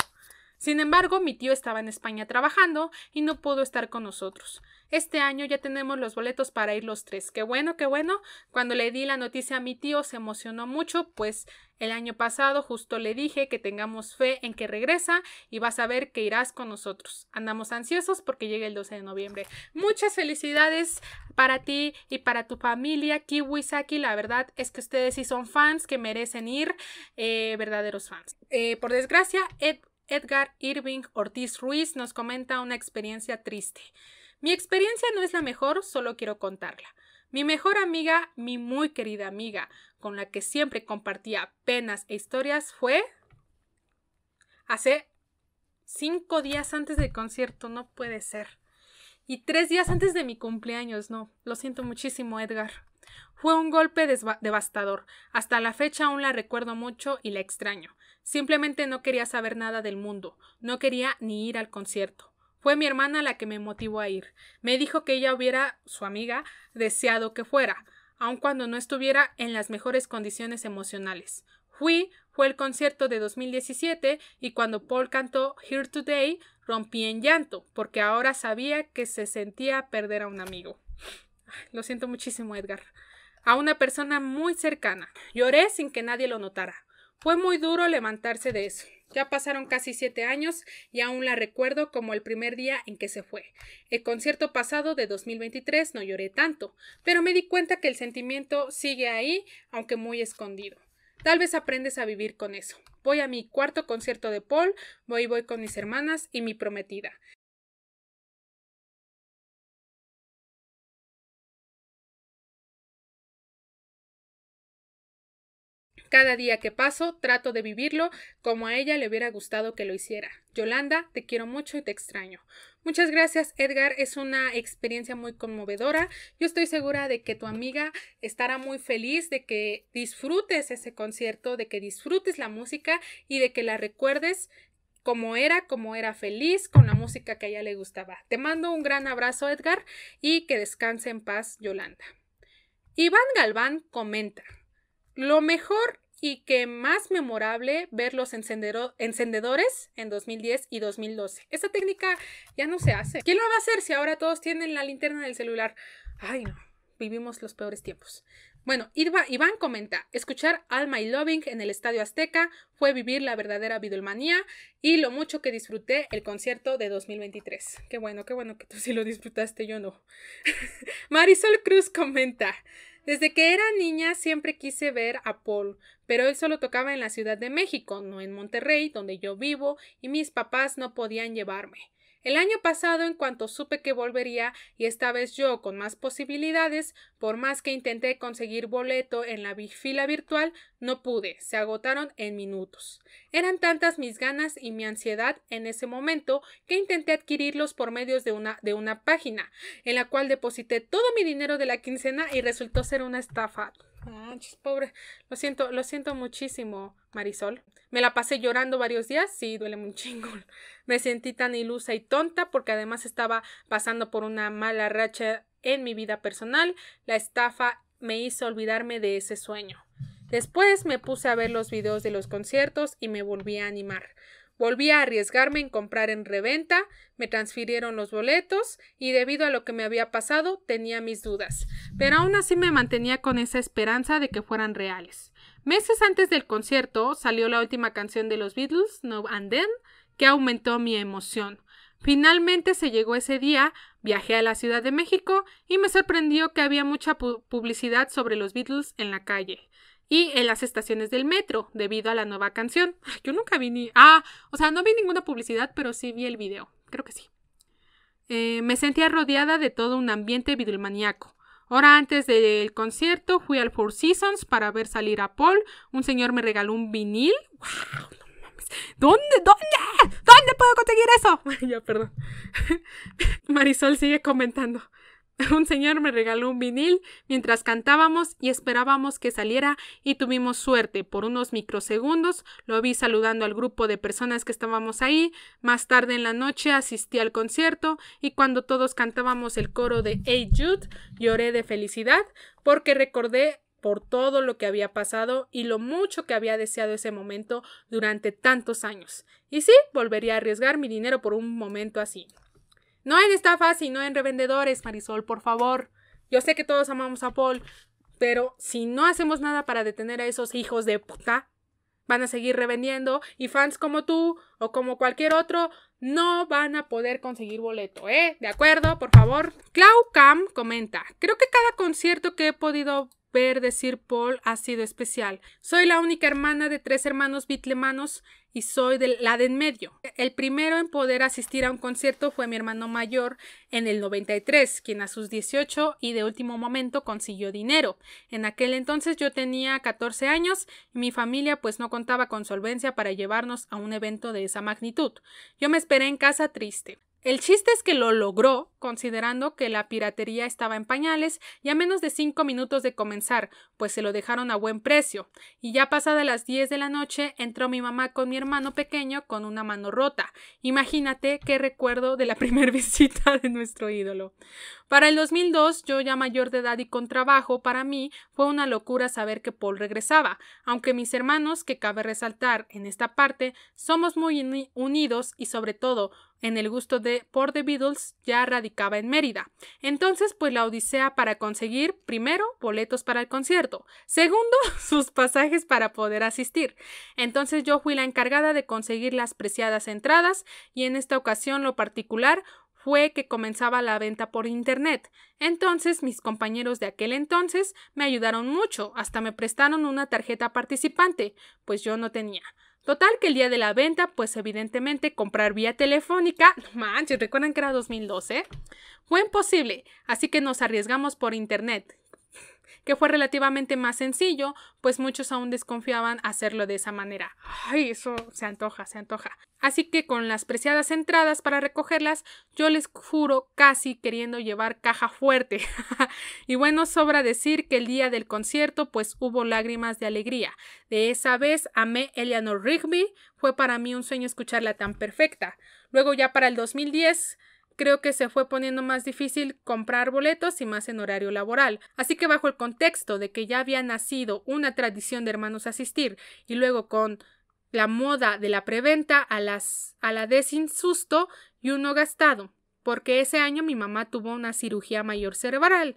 [SPEAKER 1] Sin embargo, mi tío estaba en España trabajando y no pudo estar con nosotros. Este año ya tenemos los boletos para ir los tres. Qué bueno, qué bueno. Cuando le di la noticia a mi tío se emocionó mucho, pues el año pasado justo le dije que tengamos fe en que regresa y vas a ver que irás con nosotros. Andamos ansiosos porque llega el 12 de noviembre. Muchas felicidades para ti y para tu familia, Kiwisaki. La verdad es que ustedes sí son fans que merecen ir, eh, verdaderos fans. Eh, por desgracia, Ed Edgar Irving Ortiz Ruiz nos comenta una experiencia triste. Mi experiencia no es la mejor, solo quiero contarla. Mi mejor amiga, mi muy querida amiga, con la que siempre compartía penas e historias, fue hace cinco días antes del concierto, no puede ser. Y tres días antes de mi cumpleaños, no. Lo siento muchísimo, Edgar. Fue un golpe devastador. Hasta la fecha aún la recuerdo mucho y la extraño. Simplemente no quería saber nada del mundo, no quería ni ir al concierto. Fue mi hermana la que me motivó a ir. Me dijo que ella hubiera, su amiga, deseado que fuera, aun cuando no estuviera en las mejores condiciones emocionales. Fui, fue el concierto de 2017 y cuando Paul cantó Here Today rompí en llanto, porque ahora sabía que se sentía perder a un amigo lo siento muchísimo Edgar, a una persona muy cercana. Lloré sin que nadie lo notara. Fue muy duro levantarse de eso. Ya pasaron casi siete años y aún la recuerdo como el primer día en que se fue. El concierto pasado de 2023 no lloré tanto, pero me di cuenta que el sentimiento sigue ahí, aunque muy escondido. Tal vez aprendes a vivir con eso. Voy a mi cuarto concierto de Paul, voy voy con mis hermanas y mi prometida. Cada día que paso trato de vivirlo como a ella le hubiera gustado que lo hiciera. Yolanda, te quiero mucho y te extraño. Muchas gracias Edgar, es una experiencia muy conmovedora. Yo estoy segura de que tu amiga estará muy feliz de que disfrutes ese concierto, de que disfrutes la música y de que la recuerdes como era, como era feliz con la música que a ella le gustaba. Te mando un gran abrazo Edgar y que descanse en paz Yolanda. Iván Galván comenta. Lo mejor y que más memorable ver los encendedores en 2010 y 2012. Esa técnica ya no se hace. ¿Quién lo va a hacer si ahora todos tienen la linterna del celular? Ay, no, vivimos los peores tiempos. Bueno, Iván comenta, escuchar All My Loving en el Estadio Azteca fue vivir la verdadera Beatlemanía y lo mucho que disfruté el concierto de 2023. Qué bueno, qué bueno que tú sí lo disfrutaste, yo no. Marisol Cruz comenta, desde que era niña siempre quise ver a Paul, pero él solo tocaba en la Ciudad de México, no en Monterrey, donde yo vivo, y mis papás no podían llevarme. El año pasado, en cuanto supe que volvería, y esta vez yo con más posibilidades, por más que intenté conseguir boleto en la fila virtual, no pude, se agotaron en minutos. Eran tantas mis ganas y mi ansiedad en ese momento que intenté adquirirlos por medios de una, de una página, en la cual deposité todo mi dinero de la quincena y resultó ser una estafa pobre. Lo siento, lo siento muchísimo, Marisol. Me la pasé llorando varios días, sí, duele un chingón Me sentí tan ilusa y tonta porque además estaba pasando por una mala racha en mi vida personal. La estafa me hizo olvidarme de ese sueño. Después me puse a ver los videos de los conciertos y me volví a animar. Volví a arriesgarme en comprar en reventa, me transfirieron los boletos y debido a lo que me había pasado tenía mis dudas, pero aún así me mantenía con esa esperanza de que fueran reales. Meses antes del concierto salió la última canción de los Beatles, No and Then, que aumentó mi emoción. Finalmente se llegó ese día, viajé a la Ciudad de México y me sorprendió que había mucha publicidad sobre los Beatles en la calle y en las estaciones del metro, debido a la nueva canción. yo nunca vi ni... Ah, o sea, no vi ninguna publicidad, pero sí vi el video. Creo que sí. Eh, me sentía rodeada de todo un ambiente vidulmaníaco. Hora antes del concierto fui al Four Seasons para ver salir a Paul. Un señor me regaló un vinil. ¡Wow! No mames. ¿Dónde? ¿Dónde? ¿Dónde puedo conseguir eso? ya, perdón. Marisol sigue comentando. Un señor me regaló un vinil mientras cantábamos y esperábamos que saliera y tuvimos suerte. Por unos microsegundos lo vi saludando al grupo de personas que estábamos ahí. Más tarde en la noche asistí al concierto y cuando todos cantábamos el coro de Hey Jude lloré de felicidad porque recordé por todo lo que había pasado y lo mucho que había deseado ese momento durante tantos años. Y sí, volvería a arriesgar mi dinero por un momento así. No en estafas y no en revendedores, Marisol, por favor. Yo sé que todos amamos a Paul, pero si no hacemos nada para detener a esos hijos de puta, van a seguir revendiendo y fans como tú o como cualquier otro no van a poder conseguir boleto, ¿eh? ¿De acuerdo? Por favor. Clau Cam comenta, creo que cada concierto que he podido decir Paul ha sido especial. Soy la única hermana de tres hermanos bitlemanos y soy de la de en medio. El primero en poder asistir a un concierto fue mi hermano mayor en el 93, quien a sus 18 y de último momento consiguió dinero. En aquel entonces yo tenía 14 años y mi familia pues no contaba con solvencia para llevarnos a un evento de esa magnitud. Yo me esperé en casa triste. El chiste es que lo logró, considerando que la piratería estaba en pañales y a menos de 5 minutos de comenzar, pues se lo dejaron a buen precio. Y ya pasada las 10 de la noche, entró mi mamá con mi hermano pequeño con una mano rota. Imagínate qué recuerdo de la primera visita de nuestro ídolo. Para el 2002, yo ya mayor de edad y con trabajo, para mí fue una locura saber que Paul regresaba, aunque mis hermanos, que cabe resaltar en esta parte, somos muy unidos y sobre todo en el gusto de por The Beatles ya radicaba en Mérida. Entonces, pues la odisea para conseguir primero boletos para el concierto, segundo sus pasajes para poder asistir. Entonces yo fui la encargada de conseguir las preciadas entradas y en esta ocasión lo particular fue que comenzaba la venta por internet. Entonces mis compañeros de aquel entonces me ayudaron mucho, hasta me prestaron una tarjeta participante, pues yo no tenía. Total que el día de la venta, pues evidentemente comprar vía telefónica, manches, recuerdan que era 2012, fue imposible, así que nos arriesgamos por internet, que fue relativamente más sencillo, pues muchos aún desconfiaban hacerlo de esa manera. Ay, eso se antoja, se antoja. Así que con las preciadas entradas para recogerlas, yo les juro casi queriendo llevar caja fuerte. y bueno, sobra decir que el día del concierto pues hubo lágrimas de alegría. De esa vez amé Eleanor Rigby, fue para mí un sueño escucharla tan perfecta. Luego ya para el 2010 creo que se fue poniendo más difícil comprar boletos y más en horario laboral. Así que bajo el contexto de que ya había nacido una tradición de hermanos asistir y luego con la moda de la preventa a, las, a la de susto y uno gastado, porque ese año mi mamá tuvo una cirugía mayor cerebral.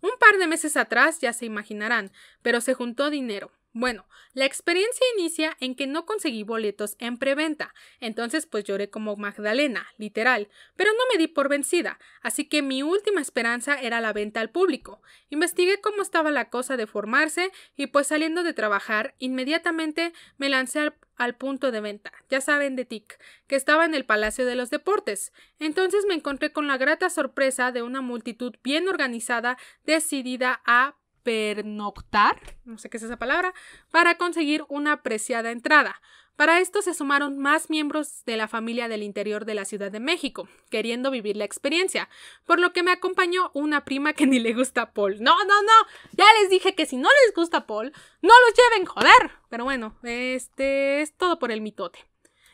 [SPEAKER 1] Un par de meses atrás, ya se imaginarán, pero se juntó dinero. Bueno, la experiencia inicia en que no conseguí boletos en preventa, entonces pues lloré como Magdalena, literal, pero no me di por vencida, así que mi última esperanza era la venta al público. Investigué cómo estaba la cosa de formarse y pues saliendo de trabajar, inmediatamente me lancé al, punto de venta, ya saben de TIC, que estaba en el Palacio de los Deportes. Entonces me encontré con la grata sorpresa de una multitud bien organizada, decidida a pernoctar, no sé qué es esa palabra, para conseguir una apreciada entrada. Para esto se sumaron más miembros de la familia del interior de la Ciudad de México, queriendo vivir la experiencia, por lo que me acompañó una prima que ni le gusta Paul. No, no, no, ya les dije que si no les gusta Paul, no los lleven, joder. Pero bueno, este es todo por el mitote.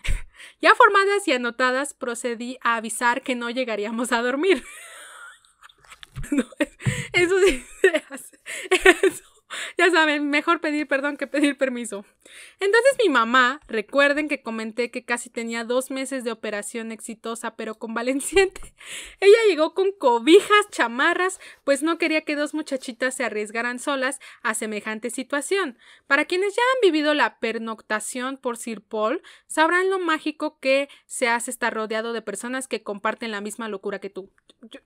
[SPEAKER 1] ya formadas y anotadas, procedí a avisar que no llegaríamos a dormir. eso sí Ya saben, mejor pedir perdón que pedir permiso. Entonces mi mamá, recuerden que comenté que casi tenía dos meses de operación exitosa pero convaleciente. Ella llegó con cobijas, chamarras, pues no quería que dos muchachitas se arriesgaran solas a semejante situación. Para quienes ya han vivido la pernoctación por Sir Paul, sabrán lo mágico que se hace estar rodeado de personas que comparten la misma locura que tú.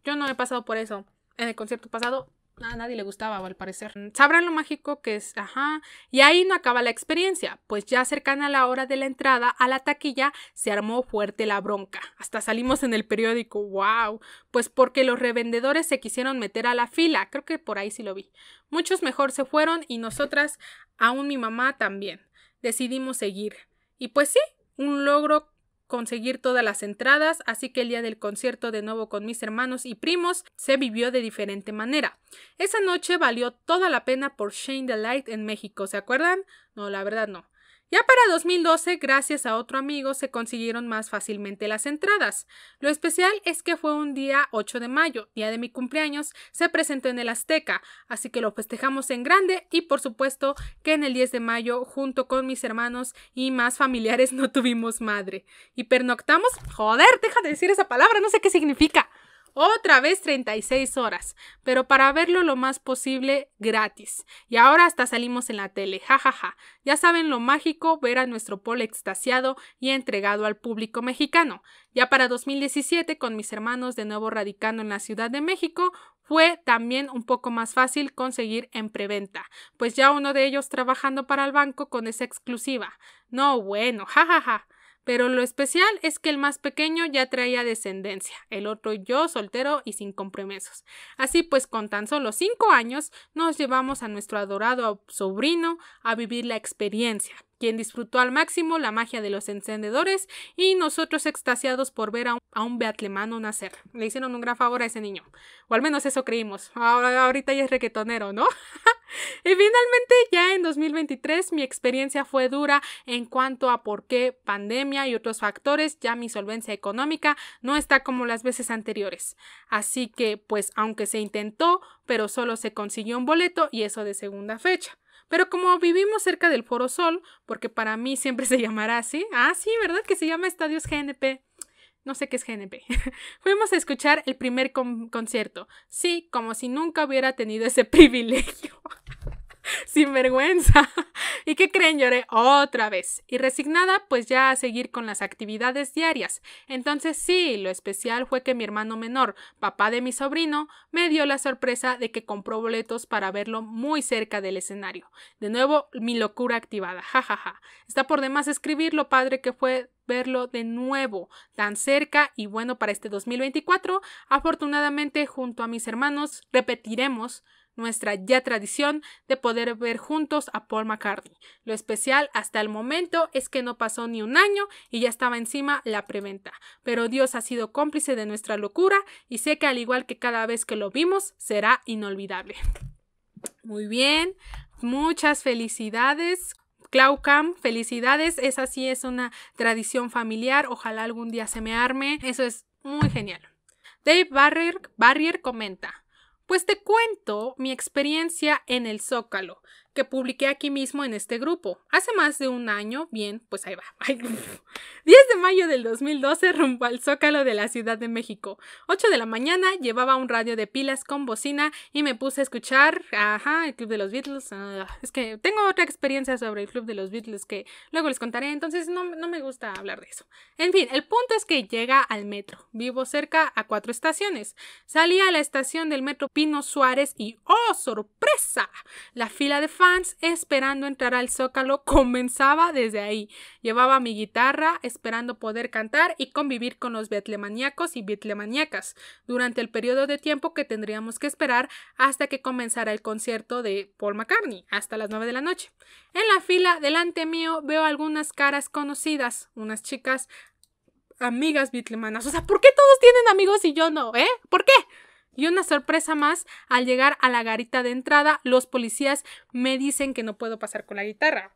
[SPEAKER 1] yo no he pasado por eso en el concierto pasado a nadie le gustaba, al parecer. Sabrán lo mágico que es, ajá. Y ahí no acaba la experiencia, pues ya cercana a la hora de la entrada a la taquilla se armó fuerte la bronca. Hasta salimos en el periódico, wow. Pues porque los revendedores se quisieron meter a la fila, creo que por ahí sí lo vi. Muchos mejor se fueron y nosotras, aún mi mamá también, decidimos seguir. Y pues sí, un logro conseguir todas las entradas, así que el día del concierto de nuevo con mis hermanos y primos se vivió de diferente manera. Esa noche valió toda la pena por Shane the Light en México, ¿se acuerdan? No, la verdad no. Ya para 2012, gracias a otro amigo, se consiguieron más fácilmente las entradas. Lo especial es que fue un día 8 de mayo, día de mi cumpleaños, se presentó en el Azteca, así que lo festejamos en grande y por supuesto que en el 10 de mayo, junto con mis hermanos y más familiares, no tuvimos madre. Y pernoctamos, joder, deja de decir esa palabra, no sé qué significa otra vez 36 horas, pero para verlo lo más posible gratis. Y ahora hasta salimos en la tele, jajaja. Ya saben lo mágico ver a nuestro pol extasiado y entregado al público mexicano. Ya para 2017, con mis hermanos de nuevo radicando en la Ciudad de México, fue también un poco más fácil conseguir en preventa, pues ya uno de ellos trabajando para el banco con esa exclusiva. No, bueno, jajaja. Pero lo especial es que el más pequeño ya traía descendencia, el otro yo soltero y sin compromisos. Así pues, con tan solo cinco años, nos llevamos a nuestro adorado sobrino a vivir la experiencia, quien disfrutó al máximo la magia de los encendedores y nosotros extasiados por ver a un, beatlemano nacer. Le hicieron un gran favor a ese niño, o al menos eso creímos. ahorita ya es requetonero, ¿no? y finalmente ya en 2023 mi experiencia fue dura en cuanto a por qué pandemia y otros factores ya mi solvencia económica no está como las veces anteriores. Así que pues aunque se intentó, pero solo se consiguió un boleto y eso de segunda fecha. Pero como vivimos cerca del Foro Sol, porque para mí siempre se llamará así, ah, sí, ¿verdad? Que se llama Estadios GNP. No sé qué es GNP. Fuimos a escuchar el primer concierto. Sí, como si nunca hubiera tenido ese privilegio. sin vergüenza. ¿Y qué creen? Lloré otra vez. Y resignada, pues ya a seguir con las actividades diarias. Entonces sí, lo especial fue que mi hermano menor, papá de mi sobrino, me dio la sorpresa de que compró boletos para verlo muy cerca del escenario. De nuevo, mi locura activada. jajaja. Ja, ja. Está por demás escribir lo padre que fue verlo de nuevo tan cerca y bueno para este 2024. Afortunadamente junto a mis hermanos repetiremos nuestra ya tradición de poder ver juntos a Paul McCartney. Lo especial hasta el momento es que no pasó ni un año y ya estaba encima la preventa, pero Dios ha sido cómplice de nuestra locura y sé que al igual que cada vez que lo vimos, será inolvidable. Muy bien, muchas felicidades. Clau Cam, felicidades, esa sí es una tradición familiar, ojalá algún día se me arme, eso es muy genial. Dave Barrier, Barrier comenta, pues te cuento mi experiencia en el Zócalo, que publiqué aquí mismo en este grupo. Hace más de un año, bien, pues ahí va. 10 de mayo del 2012 rumbo al Zócalo de la Ciudad de México. 8 de la mañana llevaba un radio de pilas con bocina y me puse a escuchar, ajá, el Club de los Beatles. Ah, es que tengo otra experiencia sobre el Club de los Beatles que luego les contaré, entonces no, no me gusta hablar de eso. En fin, el punto es que llega al metro. Vivo cerca a cuatro estaciones. Salí a la estación del metro Pino Suárez y ¡oh, sorpresa! La fila de fans fans esperando entrar al zócalo comenzaba desde ahí. Llevaba mi guitarra esperando poder cantar y convivir con los betlemaníacos y bitlemaníacas durante el periodo de tiempo que tendríamos que esperar hasta que comenzara el concierto de Paul McCartney, hasta las 9 de la noche. En la fila delante mío veo algunas caras conocidas, unas chicas amigas bitlemanas. O sea, ¿por qué todos tienen amigos y yo no? ¿Eh? ¿Por qué? Y una sorpresa más, al llegar a la garita de entrada, los policías me dicen que no puedo pasar con la guitarra.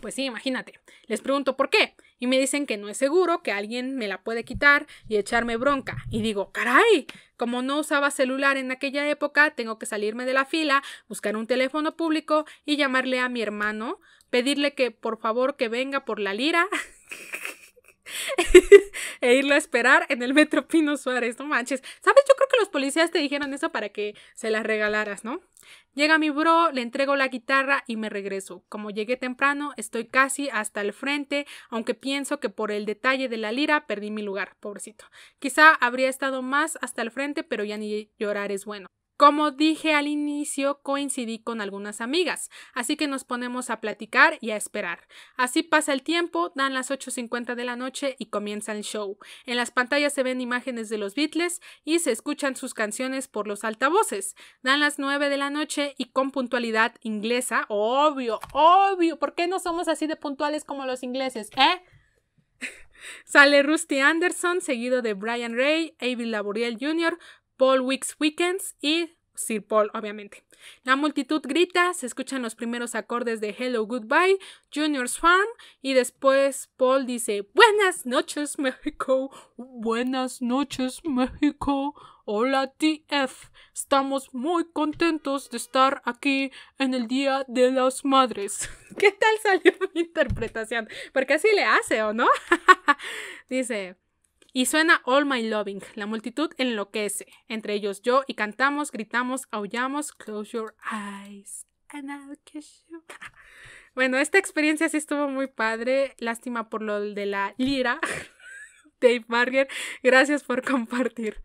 [SPEAKER 1] Pues sí, imagínate. Les pregunto por qué. Y me dicen que no es seguro, que alguien me la puede quitar y echarme bronca. Y digo, caray, como no usaba celular en aquella época, tengo que salirme de la fila, buscar un teléfono público y llamarle a mi hermano, pedirle que por favor que venga por la lira. e irlo a esperar en el Metro Pino Suárez, no manches. ¿Sabes? Yo creo que los policías te dijeron eso para que se las regalaras, ¿no? Llega mi bro, le entrego la guitarra y me regreso. Como llegué temprano, estoy casi hasta el frente, aunque pienso que por el detalle de la lira perdí mi lugar, pobrecito. Quizá habría estado más hasta el frente, pero ya ni llorar es bueno. Como dije al inicio, coincidí con algunas amigas, así que nos ponemos a platicar y a esperar. Así pasa el tiempo, dan las 8.50 de la noche y comienza el show. En las pantallas se ven imágenes de los Beatles y se escuchan sus canciones por los altavoces. Dan las 9 de la noche y con puntualidad inglesa, obvio, obvio, ¿por qué no somos así de puntuales como los ingleses, eh? Sale Rusty Anderson, seguido de Brian Ray, Avery Laboriel Jr., Paul Weeks Weekends y Sir Paul, obviamente. La multitud grita, se escuchan los primeros acordes de Hello Goodbye, Junior's Farm, y después Paul dice, Buenas noches México, buenas noches México, hola TF, estamos muy contentos de estar aquí en el Día de las Madres. ¿Qué tal salió mi interpretación? Porque así le hace, ¿o no? dice, y suena All My Loving. La multitud enloquece. Entre ellos yo y cantamos, gritamos, aullamos. Close your eyes and I'll kiss you. Bueno, esta experiencia sí estuvo muy padre. Lástima por lo de la lira. Dave Marger, gracias por compartir.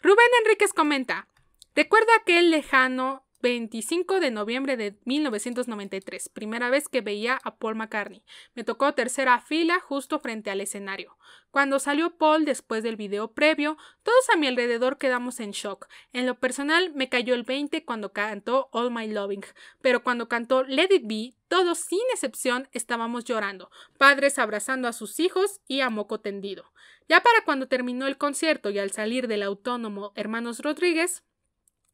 [SPEAKER 1] Rubén Enríquez comenta. Recuerda aquel lejano 25 de noviembre de 1993, primera vez que veía a Paul McCartney. Me tocó tercera fila justo frente al escenario. Cuando salió Paul después del video previo, todos a mi alrededor quedamos en shock. En lo personal me cayó el 20 cuando cantó All My Loving, pero cuando cantó Let It Be, todos sin excepción estábamos llorando, padres abrazando a sus hijos y a moco tendido. Ya para cuando terminó el concierto y al salir del autónomo Hermanos Rodríguez,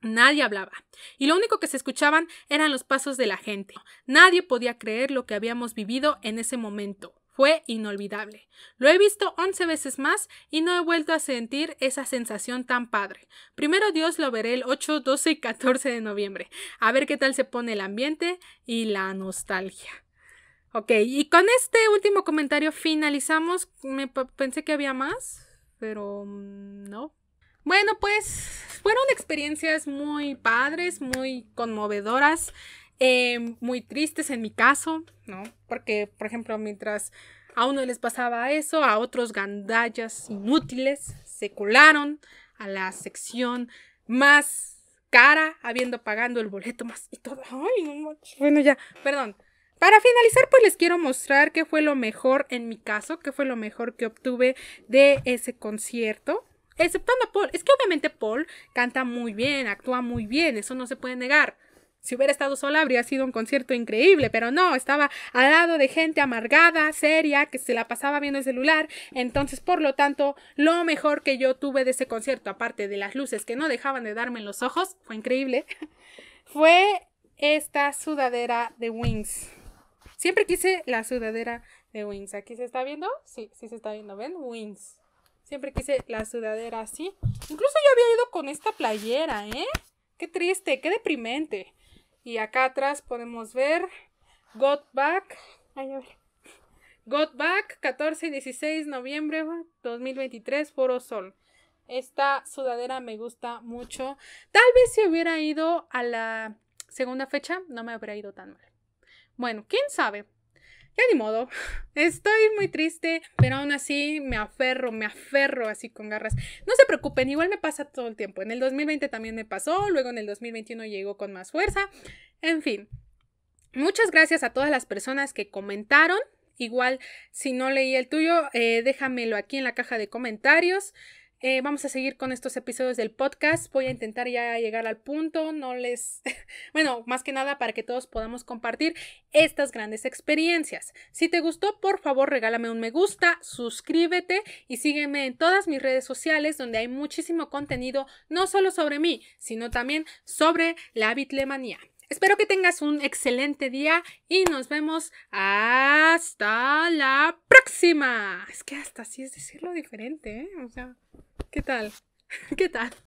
[SPEAKER 1] Nadie hablaba, y lo único que se escuchaban eran los pasos de la gente. Nadie podía creer lo que habíamos vivido en ese momento. Fue inolvidable. Lo he visto once veces más y no he vuelto a sentir esa sensación tan padre. Primero Dios lo veré el 8, 12 y 14 de noviembre. A ver qué tal se pone el ambiente y la nostalgia. Ok, y con este último comentario finalizamos. Me pensé que había más, pero mm, no. Bueno, pues fueron experiencias muy padres, muy conmovedoras, eh, muy tristes en mi caso, ¿no? Porque, por ejemplo, mientras a uno les pasaba eso, a otros gandallas inútiles se colaron a la sección más cara, habiendo pagando el boleto más y todo. Ay, Bueno, ya, perdón. Para finalizar, pues les quiero mostrar qué fue lo mejor en mi caso, qué fue lo mejor que obtuve de ese concierto. Exceptando a Paul. Es que obviamente Paul canta muy bien, actúa muy bien, eso no se puede negar. Si hubiera estado sola habría sido un concierto increíble, pero no, estaba al lado de gente amargada, seria, que se la pasaba viendo el celular. Entonces, por lo tanto, lo mejor que yo tuve de ese concierto, aparte de las luces que no dejaban de darme en los ojos, fue increíble, fue esta sudadera de Wings. Siempre quise la sudadera de Wings. ¿Aquí se está viendo? Sí, sí se está viendo, ¿ven? Wings. Siempre quise la sudadera así. Incluso yo había ido con esta playera, ¿eh? Qué triste, qué deprimente. Y acá atrás podemos ver Got Back. Ay, a ver. Got Back, 14 y 16 de noviembre 2023, Foro Sol. Esta sudadera me gusta mucho. Tal vez si hubiera ido a la segunda fecha, no me habría ido tan mal. Bueno, quién sabe ya ni modo, estoy muy triste, pero aún así me aferro, me aferro así con garras. No se preocupen, igual me pasa todo el tiempo. En el 2020 también me pasó, luego en el 2021 llegó con más fuerza. En fin, muchas gracias a todas las personas que comentaron. Igual, si no leí el tuyo, eh, déjamelo aquí en la caja de comentarios. Eh, vamos a seguir con estos episodios del podcast. Voy a intentar ya llegar al punto. No les. bueno, más que nada para que todos podamos compartir estas grandes experiencias. Si te gustó, por favor, regálame un me gusta, suscríbete y sígueme en todas mis redes sociales donde hay muchísimo contenido, no solo sobre mí, sino también sobre la bitlemanía. Espero que tengas un excelente día y nos vemos hasta la próxima. Es que hasta así es decirlo diferente, ¿eh? O sea, ¿qué tal? ¿Qué tal?